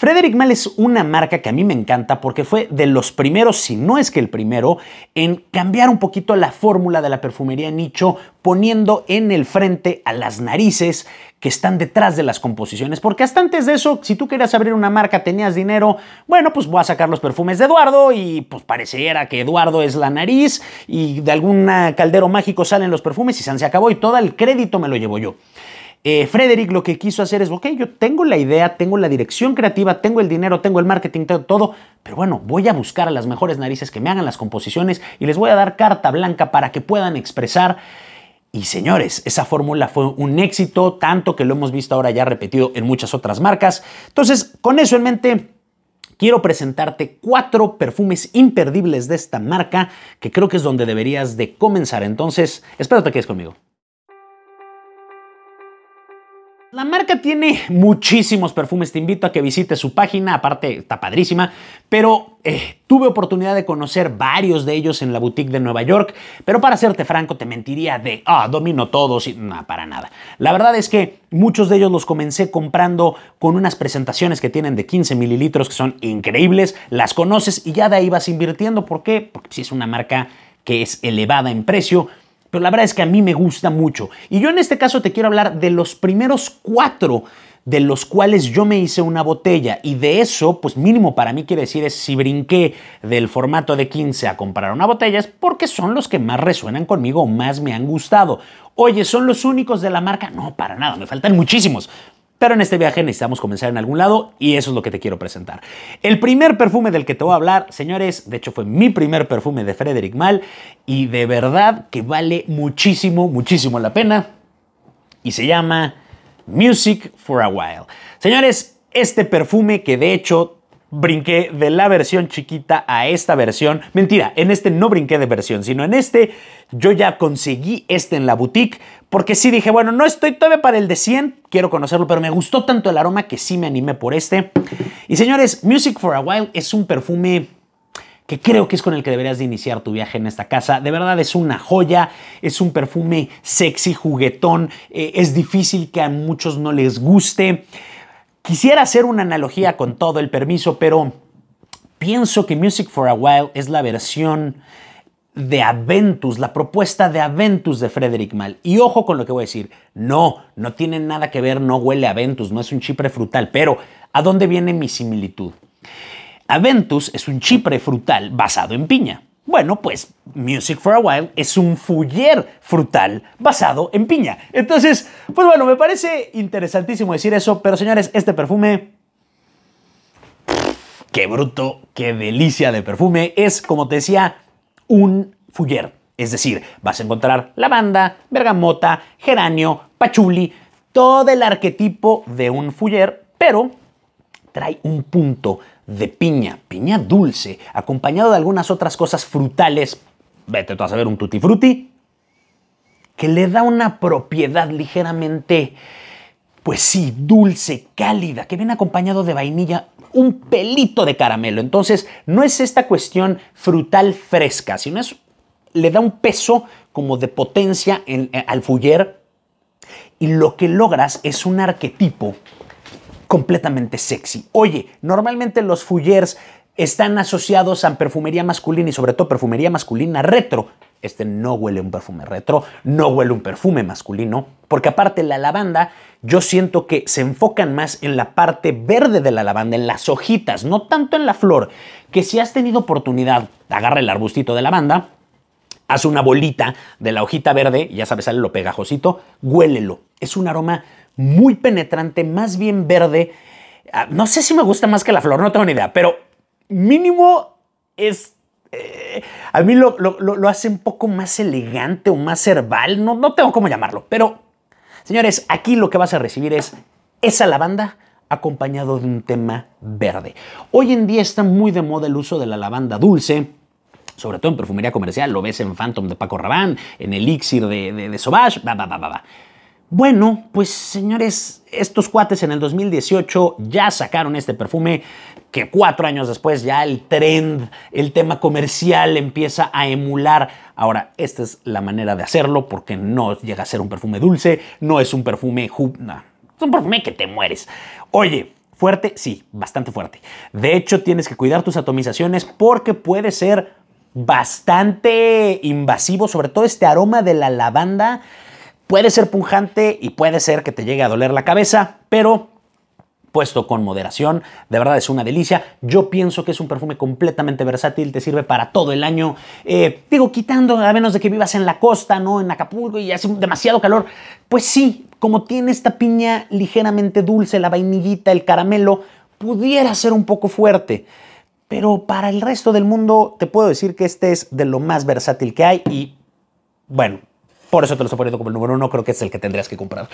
Frederick Mall es una marca que a mí me encanta porque fue de los primeros, si no es que el primero, en cambiar un poquito la fórmula de la perfumería nicho, poniendo en el frente a las narices que están detrás de las composiciones. Porque hasta antes de eso, si tú querías abrir una marca, tenías dinero, bueno, pues voy a sacar los perfumes de Eduardo y pues pareciera que Eduardo es la nariz y de algún caldero mágico salen los perfumes y se acabó y todo el crédito me lo llevo yo. Eh, Frederick lo que quiso hacer es, ok, yo tengo la idea, tengo la dirección creativa, tengo el dinero, tengo el marketing, tengo todo, pero bueno, voy a buscar a las mejores narices que me hagan las composiciones y les voy a dar carta blanca para que puedan expresar. Y señores, esa fórmula fue un éxito, tanto que lo hemos visto ahora ya repetido en muchas otras marcas. Entonces, con eso en mente, quiero presentarte cuatro perfumes imperdibles de esta marca, que creo que es donde deberías de comenzar. Entonces, espero te quedes conmigo. La marca tiene muchísimos perfumes, te invito a que visites su página, aparte está padrísima, pero eh, tuve oportunidad de conocer varios de ellos en la boutique de Nueva York, pero para serte franco te mentiría de, ah, domino todos y no, para nada. La verdad es que muchos de ellos los comencé comprando con unas presentaciones que tienen de 15 mililitros que son increíbles, las conoces y ya de ahí vas invirtiendo, ¿por qué? Porque si es una marca que es elevada en precio, pero la verdad es que a mí me gusta mucho. Y yo en este caso te quiero hablar de los primeros cuatro de los cuales yo me hice una botella y de eso, pues mínimo para mí quiere decir es si brinqué del formato de 15 a comprar una botella es porque son los que más resuenan conmigo más me han gustado. Oye, ¿son los únicos de la marca? No, para nada, me faltan muchísimos. Pero en este viaje necesitamos comenzar en algún lado y eso es lo que te quiero presentar. El primer perfume del que te voy a hablar, señores, de hecho fue mi primer perfume de Frederick Mal y de verdad que vale muchísimo, muchísimo la pena. Y se llama Music for a While. Señores, este perfume que de hecho brinqué de la versión chiquita a esta versión. Mentira, en este no brinqué de versión, sino en este yo ya conseguí este en la boutique porque sí dije, bueno, no estoy todavía para el de 100, quiero conocerlo, pero me gustó tanto el aroma que sí me animé por este. Y señores, Music for a While es un perfume que creo que es con el que deberías de iniciar tu viaje en esta casa. De verdad es una joya, es un perfume sexy, juguetón, eh, es difícil que a muchos no les guste. Quisiera hacer una analogía con todo el permiso, pero pienso que Music for a While es la versión de Aventus, la propuesta de Aventus de Frederick Mal. Y ojo con lo que voy a decir. No, no tiene nada que ver, no huele a Aventus, no es un chipre frutal. Pero, ¿a dónde viene mi similitud? Aventus es un chipre frutal basado en piña. Bueno, pues Music for a While es un fuller frutal basado en piña. Entonces, pues bueno, me parece interesantísimo decir eso, pero señores, este perfume... Qué bruto, qué delicia de perfume. Es, como te decía, un fuller. Es decir, vas a encontrar lavanda, bergamota, geranio, pachuli, todo el arquetipo de un fuller, pero trae un punto de piña, piña dulce, acompañado de algunas otras cosas frutales, vete tú a saber un tutti frutti, que le da una propiedad ligeramente, pues sí, dulce, cálida, que viene acompañado de vainilla, un pelito de caramelo. Entonces, no es esta cuestión frutal fresca, sino es le da un peso como de potencia eh, al fuller y lo que logras es un arquetipo completamente sexy. Oye, normalmente los fullers están asociados a perfumería masculina y sobre todo perfumería masculina retro. Este no huele un perfume retro, no huele un perfume masculino, porque aparte la lavanda, yo siento que se enfocan más en la parte verde de la lavanda, en las hojitas, no tanto en la flor, que si has tenido oportunidad, agarra el arbustito de lavanda, Haz una bolita de la hojita verde, ya sabes, sale lo pegajosito, huélelo. Es un aroma muy penetrante, más bien verde. Ah, no sé si me gusta más que la flor, no tengo ni idea, pero mínimo es... Eh, a mí lo, hace un poco más elegante o más herbal, no, no tengo cómo llamarlo, pero señores, aquí lo que vas a recibir es esa lavanda acompañado de un tema verde. Hoy en día está muy de moda el uso de la lavanda dulce, sobre todo en perfumería comercial, lo ves en Phantom de Paco Rabanne, en Elixir de, de, de Sauvage, Bueno, pues señores, estos cuates en el 2018 ya sacaron este perfume que cuatro años después ya el trend, el tema comercial empieza a emular. Ahora, esta es la manera de hacerlo porque no llega a ser un perfume dulce, no es un perfume... es un perfume que te mueres. Oye, fuerte, sí, bastante fuerte. De hecho, tienes que cuidar tus atomizaciones porque puede ser bastante invasivo, sobre todo este aroma de la lavanda. Puede ser punjante y puede ser que te llegue a doler la cabeza, pero puesto con moderación, de verdad es una delicia. Yo pienso que es un perfume completamente versátil, te sirve para todo el año. Eh, digo, quitando, a menos de que vivas en la costa, ¿no? En Acapulco y hace demasiado calor. Pues sí, como tiene esta piña ligeramente dulce, la vainillita, el caramelo, pudiera ser un poco fuerte. Pero para el resto del mundo te puedo decir que este es de lo más versátil que hay y bueno, por eso te lo estoy poniendo como el número uno, creo que es el que tendrías que comprar.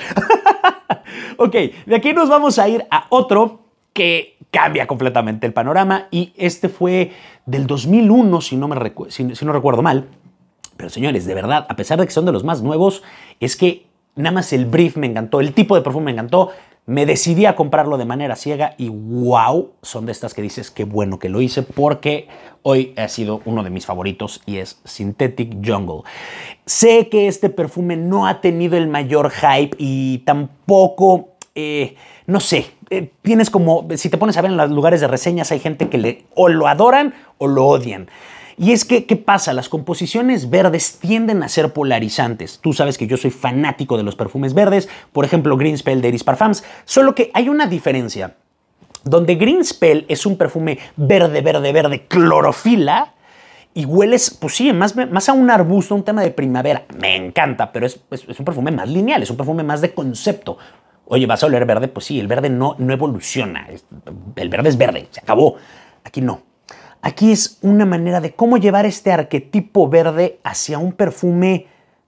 ok, de aquí nos vamos a ir a otro que cambia completamente el panorama y este fue del 2001, si no, me si no recuerdo mal. Pero señores, de verdad, a pesar de que son de los más nuevos, es que nada más el brief me encantó, el tipo de perfume me encantó, me decidí a comprarlo de manera ciega y wow, son de estas que dices qué bueno que lo hice porque hoy ha sido uno de mis favoritos y es Synthetic Jungle. Sé que este perfume no ha tenido el mayor hype y tampoco, eh, no sé, eh, tienes como, si te pones a ver en los lugares de reseñas hay gente que le, o lo adoran o lo odian. Y es que, ¿qué pasa? Las composiciones verdes tienden a ser polarizantes. Tú sabes que yo soy fanático de los perfumes verdes, por ejemplo, Greenspell de Eris Parfums, solo que hay una diferencia. Donde Greenspell es un perfume verde, verde, verde, clorofila, y hueles, pues sí, más, más a un arbusto, un tema de primavera. Me encanta, pero es, un perfume más lineal, es un perfume más de concepto. Oye, ¿vas a oler verde? Pues sí, el verde no, no evoluciona. El verde es verde, se acabó. Aquí no. Aquí es una manera de cómo llevar este arquetipo verde hacia un perfume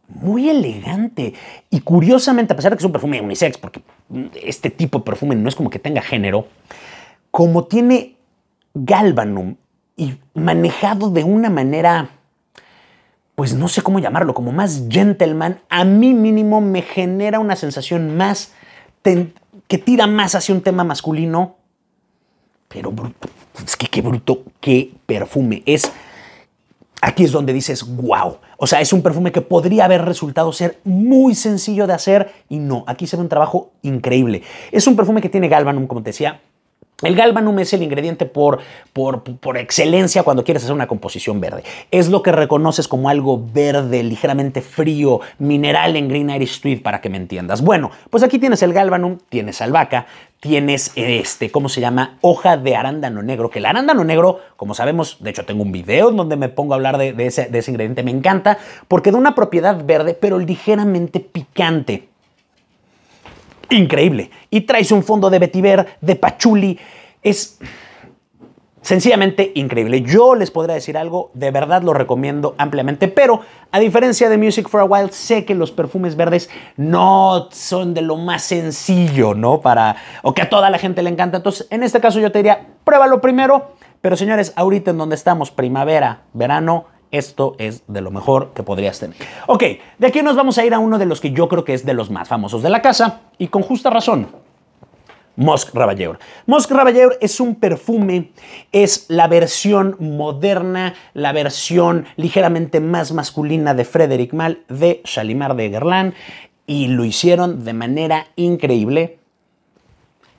muy elegante y curiosamente, a pesar de que es un perfume unisex, porque este tipo de perfume no es como que tenga género, como tiene galvanum y manejado de una manera, pues no sé cómo llamarlo, como más gentleman, a mí mínimo me genera una sensación más que tira más hacia un tema masculino, pero bruto. Es que qué bruto, qué perfume. Es. Aquí es donde dices, wow. O sea, es un perfume que podría haber resultado ser muy sencillo de hacer y no. Aquí se ve un trabajo increíble. Es un perfume que tiene galvanum, como te decía, el galbanum es el ingrediente por, por, excelencia cuando quieres hacer una composición verde. Es lo que reconoces como algo verde, ligeramente frío, mineral en Green Irish Tweed, para que me entiendas. Bueno, pues aquí tienes el galbanum, tienes albahaca, tienes este, ¿cómo se llama? Hoja de arándano negro, que el arándano negro, como sabemos, de hecho tengo un video donde me pongo a hablar de, ese, de ese ingrediente, me encanta, porque da una propiedad verde, pero ligeramente picante increíble. Y traes un fondo de vetiver, de pachuli. Es sencillamente increíble. Yo les podría decir algo, de verdad lo recomiendo ampliamente, pero a diferencia de Music for a While, sé que los perfumes verdes no son de lo más sencillo, ¿no? Para, o que a toda la gente le encanta. Entonces, en este caso yo te diría, pruébalo primero, pero señores, ahorita en donde estamos, primavera, verano, esto es de lo mejor que podrías tener. Ok, de aquí nos vamos a ir a uno de los que yo creo que es de los más famosos de la casa y con justa razón. Musk Ravalleur. Musk Raballeur es un perfume, es la versión moderna, la versión ligeramente más masculina de Frederick Mal, de Shalimar de Guerlain, y lo hicieron de manera increíble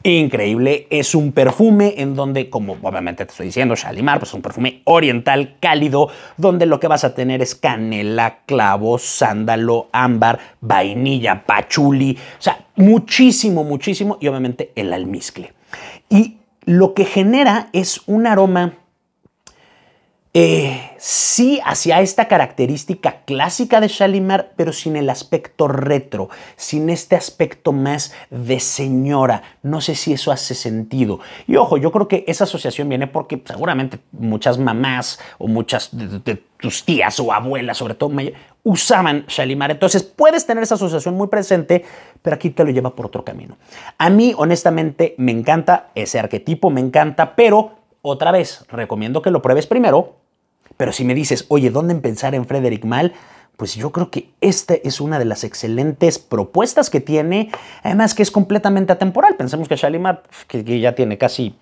increíble. Es un perfume en donde, como obviamente te estoy diciendo, Shalimar, pues es un perfume oriental cálido, donde lo que vas a tener es canela, clavo, sándalo, ámbar, vainilla, pachuli, o sea, muchísimo, muchísimo, y obviamente el almizcle. Y lo que genera es un aroma eh, sí hacia esta característica clásica de Shalimar, pero sin el aspecto retro, sin este aspecto más de señora. No sé si eso hace sentido. Y ojo, yo creo que esa asociación viene porque seguramente muchas mamás o muchas de, de tus tías o abuelas, sobre todo, usaban Shalimar. Entonces puedes tener esa asociación muy presente, pero aquí te lo lleva por otro camino. A mí, honestamente, me encanta ese arquetipo, me encanta, pero otra vez, recomiendo que lo pruebes primero, pero si me dices, oye, ¿dónde pensar en Frederick Mal? Pues yo creo que esta es una de las excelentes propuestas que tiene, además que es completamente atemporal. Pensemos que Shalimar, pues, que, que ya tiene casi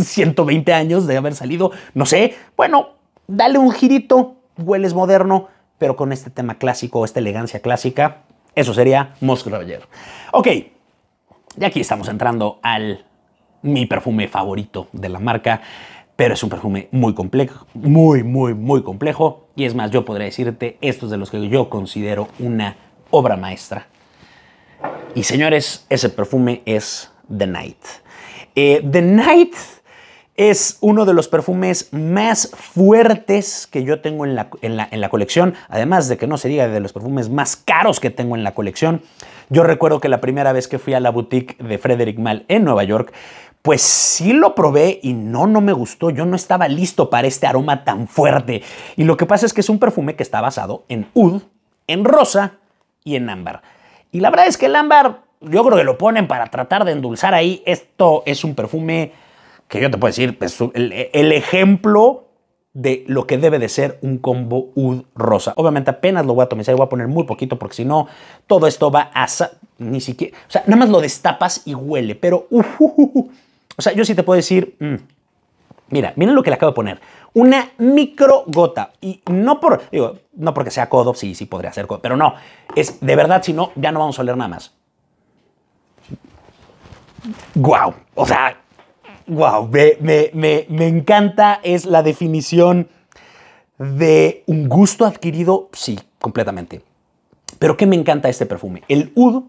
120 años de haber salido, no sé, bueno, dale un girito, hueles moderno, pero con este tema clásico, esta elegancia clásica, eso sería Roger. Ok, y aquí estamos entrando al mi perfume favorito de la marca, pero es un perfume muy complejo, muy, muy, muy complejo. Y es más, yo podría decirte, estos de los que yo considero una obra maestra. Y señores, ese perfume es The Night. Eh, The Night es uno de los perfumes más fuertes que yo tengo en la, en la, colección, además de que no se diga de los perfumes más caros que tengo en la colección. Yo recuerdo que la primera vez que fui a la boutique de Frederick Mal en Nueva York pues sí lo probé y no, no me gustó. Yo no estaba listo para este aroma tan fuerte. Y lo que pasa es que es un perfume que está basado en oud, en rosa y en ámbar. Y la verdad es que el ámbar, yo creo que lo ponen para tratar de endulzar ahí. Esto es un perfume que yo te puedo decir, el, ejemplo de lo que debe de ser un combo UD rosa. Obviamente apenas lo voy a tomar, y voy a poner muy poquito porque si no, todo esto va a... Ni siquiera... O sea, nada más lo destapas y huele, pero... O sea, yo sí te puedo decir, mm, mira, miren lo que le acabo de poner. Una micro gota. Y no por, digo, no porque sea codo, sí, sí podría ser codo, pero no. Es de verdad, si no, ya no vamos a oler nada más. Wow. O sea, wow. Me, me, me, me encanta. Es la definición de un gusto adquirido, sí, completamente. Pero ¿qué me encanta este perfume? El oud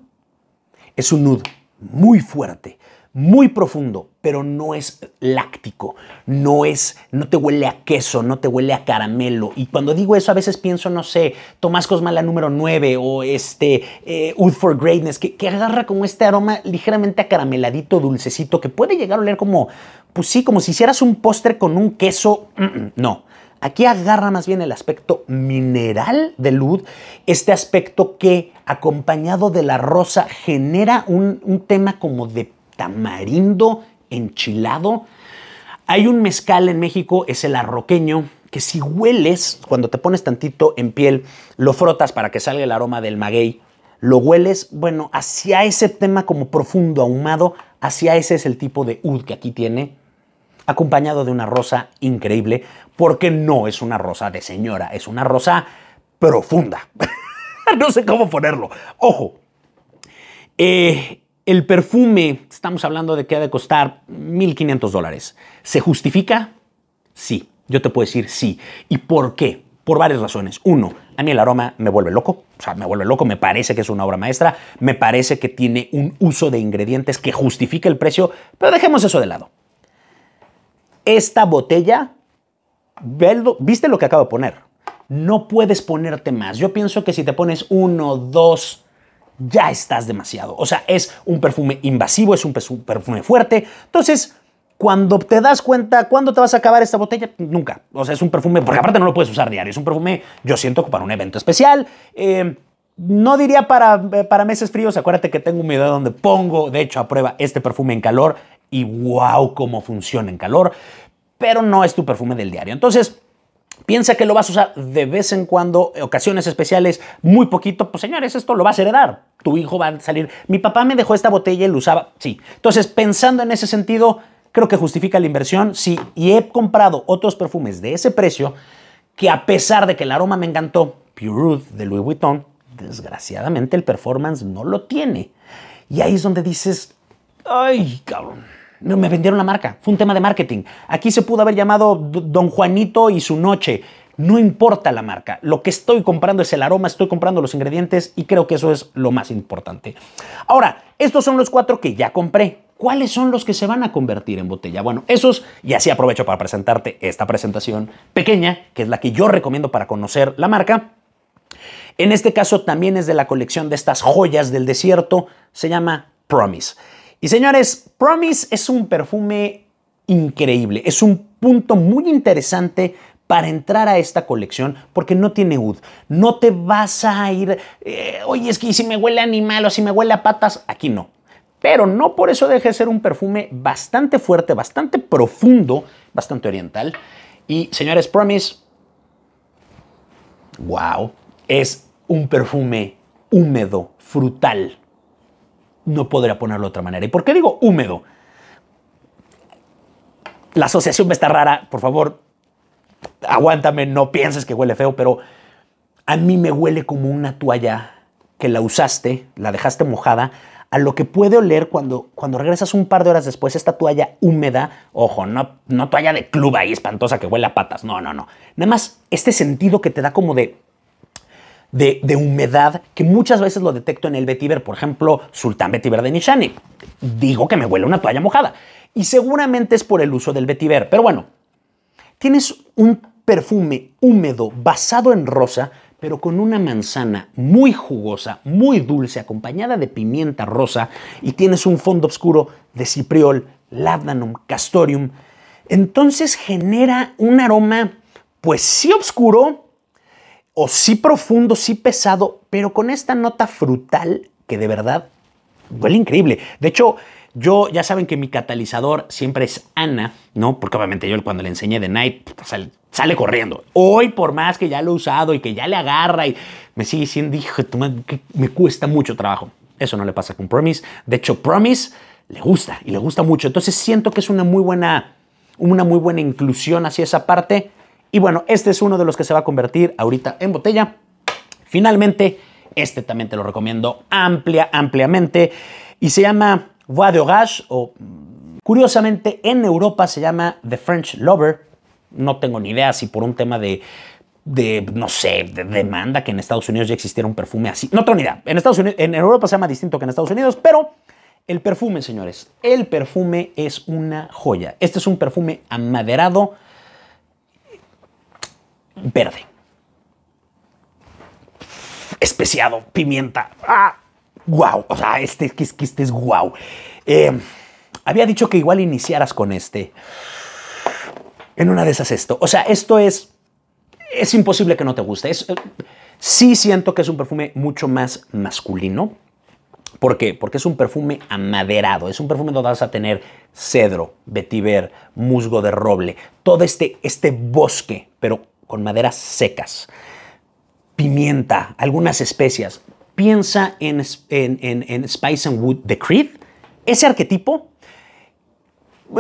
es un oud muy fuerte, muy profundo, pero no es láctico, no es, no te huele a queso, no te huele a caramelo. Y cuando digo eso, a veces pienso, no sé, Tomás Cosmala número 9 o este eh, for Greatness, que, agarra como este aroma ligeramente acarameladito, dulcecito, que puede llegar a oler como, pues sí, como si hicieras un postre con un queso. No. Aquí agarra más bien el aspecto mineral del Lud, este aspecto que acompañado de la rosa genera un, un tema como de tamarindo enchilado. Hay un mezcal en México, es el arroqueño, que si hueles, cuando te pones tantito en piel, lo frotas para que salga el aroma del maguey, lo hueles, bueno, hacia ese tema como profundo, ahumado, hacia ese es el tipo de ud que aquí tiene, acompañado de una rosa increíble, porque no es una rosa de señora, es una rosa profunda. no sé cómo ponerlo. Ojo, eh, el perfume, estamos hablando de que ha de costar 1.500 dólares. ¿Se justifica? Sí, yo te puedo decir sí. ¿Y por qué? Por varias razones. Uno, a mí el aroma me vuelve loco, o sea, me vuelve loco, me parece que es una obra maestra, me parece que tiene un uso de ingredientes que justifica el precio, pero dejemos eso de lado. Esta botella, ¿viste lo que acabo de poner? No puedes ponerte más. Yo pienso que si te pones uno, dos, ya estás demasiado. O sea, es un perfume invasivo, es un perfume fuerte. Entonces, cuando te das cuenta, ¿cuándo te vas a acabar esta botella? Nunca. O sea, es un perfume, porque aparte no lo puedes usar diario. Es un perfume, yo siento, para un evento especial. Eh, no diría para, eh, para meses fríos. Acuérdate que tengo un video donde pongo, de hecho, a prueba este perfume en calor y wow, cómo funciona en calor. Pero no es tu perfume del diario. Entonces, Piensa que lo vas a usar de vez en cuando, ocasiones especiales, muy poquito. Pues señores, esto lo vas a heredar. Tu hijo va a salir. Mi papá me dejó esta botella y lo usaba. Sí. Entonces, pensando en ese sentido, creo que justifica la inversión. Sí, y he comprado otros perfumes de ese precio que a pesar de que el aroma me encantó, Pure de Louis Vuitton, desgraciadamente el performance no lo tiene. Y ahí es donde dices, ay, cabrón. No, me vendieron la marca. Fue un tema de marketing. Aquí se pudo haber llamado Don Juanito y su noche. No importa la marca, lo que estoy comprando es el aroma, estoy comprando los ingredientes y creo que eso es lo más importante. Ahora, estos son los cuatro que ya compré. ¿Cuáles son los que se van a convertir en botella? Bueno, esos, y así aprovecho para presentarte esta presentación pequeña, que es la que yo recomiendo para conocer la marca. En este caso también es de la colección de estas joyas del desierto, se llama Promise. Y señores, Promise es un perfume increíble, es un punto muy interesante para entrar a esta colección porque no tiene UD. No te vas a ir, eh, oye, es que si me huele a animal o si me huele a patas, aquí no. Pero no por eso deje de ser un perfume bastante fuerte, bastante profundo, bastante oriental. Y señores, Promise, wow, es un perfume húmedo, frutal, no podría ponerlo de otra manera. ¿Y por qué digo húmedo? La asociación me está rara, por favor, aguántame, no pienses que huele feo, pero a mí me huele como una toalla que la usaste, la dejaste mojada, a lo que puede oler cuando, cuando regresas un par de horas después, esta toalla húmeda, ojo, no, no toalla de club ahí espantosa que huele a patas, no, no, no. Nada más este sentido que te da como de de, humedad que muchas veces lo detecto en el vetiver, por ejemplo, Sultán Vetiver de Nishani. Digo que me huele una toalla mojada y seguramente es por el uso del vetiver, pero bueno, tienes un perfume húmedo basado en rosa, pero con una manzana muy jugosa, muy dulce, acompañada de pimienta rosa y tienes un fondo oscuro de cipriol, labdanum, castorium. Entonces genera un aroma, pues sí oscuro, o sí profundo, sí pesado, pero con esta nota frutal que de verdad huele increíble. De hecho, yo ya saben que mi catalizador siempre es Ana, ¿no? Porque obviamente yo cuando le enseñé de Night pues, sale, corriendo. Hoy, por más que ya lo he usado y que ya le agarra y me sigue diciendo, me cuesta mucho trabajo. Eso no le pasa con Promise. De hecho, Promise le gusta y le gusta mucho. Entonces siento que es una muy buena, una muy buena inclusión hacia esa parte. Y bueno, este es uno de los que se va a convertir ahorita en botella. Finalmente, este también te lo recomiendo amplia, ampliamente. Y se llama Voix de Orage, o mm, curiosamente en Europa se llama The French Lover. No tengo ni idea si por un tema de, no sé, de demanda que en Estados Unidos ya existiera un perfume así. No tengo ni idea. En, en Europa se llama distinto que en Estados Unidos, pero el perfume, señores, el perfume es una joya. Este es un perfume amaderado verde. Especiado, pimienta. ¡Ah! ¡Guau! O sea, este, este es guau. Eh, había dicho que igual iniciaras con este. En una de esas esto. O sea, esto es... Es imposible que no te guste. Eh, sí siento que es un perfume mucho más masculino. ¿Por qué? Porque es un perfume amaderado, es un perfume donde vas a tener cedro, vetiver, musgo de roble, todo este, este bosque, pero con maderas secas, pimienta, algunas especias. Piensa en, Spice and Wood de Creed. Ese arquetipo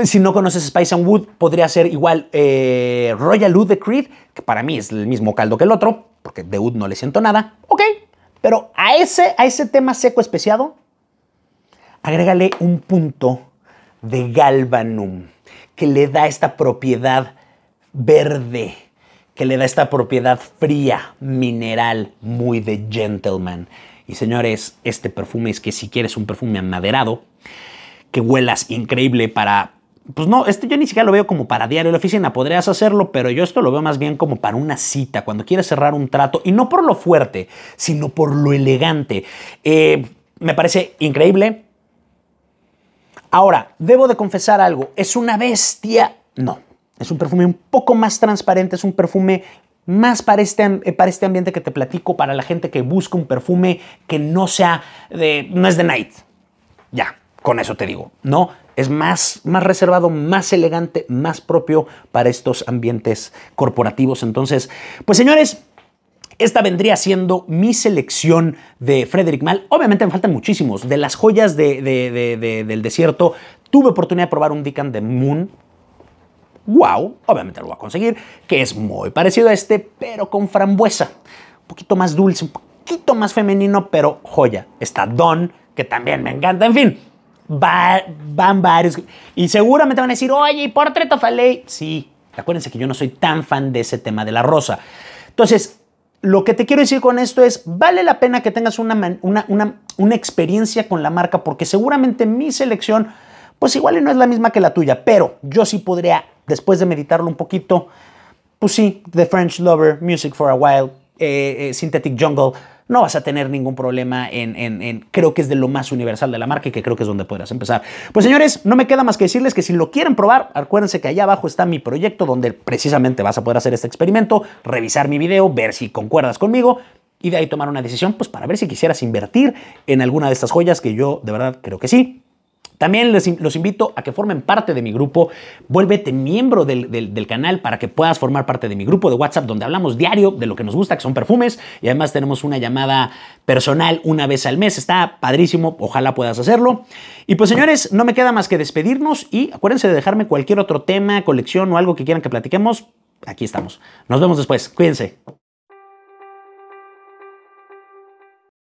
si no conoces Spice and Wood, podría ser igual eh, Royal Wood de Creed, que para mí es el mismo caldo que el otro, porque de Wood no le siento nada. Ok, pero a ese, a ese tema seco especiado, agrégale un punto de galvanum que le da esta propiedad verde que le da esta propiedad fría, mineral, muy de gentleman. Y señores, este perfume es que si quieres un perfume amaderado, que huelas increíble para... Pues no, este yo ni siquiera lo veo como para diario de la oficina, podrías hacerlo, pero yo esto lo veo más bien como para una cita, cuando quieres cerrar un trato, y no por lo fuerte, sino por lo elegante. Eh, me parece increíble. Ahora, debo de confesar algo, ¿es una bestia? No, es un perfume un poco más transparente, es un perfume más para este, eh, para este ambiente que te platico, para la gente que busca un perfume que no sea de, no es de night. Ya, con eso te digo, ¿no? Es más, más reservado, más elegante, más propio para estos ambientes corporativos. Entonces, pues señores, esta vendría siendo mi selección de Frederick Mal. Obviamente me faltan muchísimos. De las joyas del desierto, tuve oportunidad de probar un Deacon de Moon wow, obviamente lo voy a conseguir, que es muy parecido a este, pero con frambuesa. Un poquito más dulce, un poquito más femenino, pero joya. Está Don, que también me encanta, en fin. van varios. Y seguramente van a decir, oye, ¿y Portrait Sí, acuérdense que yo no soy tan fan de ese tema de la rosa. Entonces, lo que te quiero decir con esto es, vale la pena que tengas una, una experiencia con la marca porque seguramente mi selección pues igual y no es la misma que la tuya, pero yo sí podría, después de meditarlo un poquito, pues sí, The French Lover, Music for a While, eh, eh, Synthetic Jungle, no vas a tener ningún problema en, en, creo que es de lo más universal de la marca y que creo que es donde podrás empezar. Pues señores, no me queda más que decirles que si lo quieren probar, acuérdense que allá abajo está mi proyecto donde precisamente vas a poder hacer este experimento, revisar mi video, ver si concuerdas conmigo y de ahí tomar una decisión pues para ver si quisieras invertir en alguna de estas joyas que yo de verdad creo que sí. También les, los invito a que formen parte de mi grupo. Vuélvete miembro del, del, canal para que puedas formar parte de mi grupo de WhatsApp donde hablamos diario de lo que nos gusta, que son perfumes. Y además tenemos una llamada personal una vez al mes. Está padrísimo. Ojalá puedas hacerlo. Y pues señores, no me queda más que despedirnos y acuérdense de dejarme cualquier otro tema, colección o algo que quieran que platiquemos. Aquí estamos. Nos vemos después. Cuídense.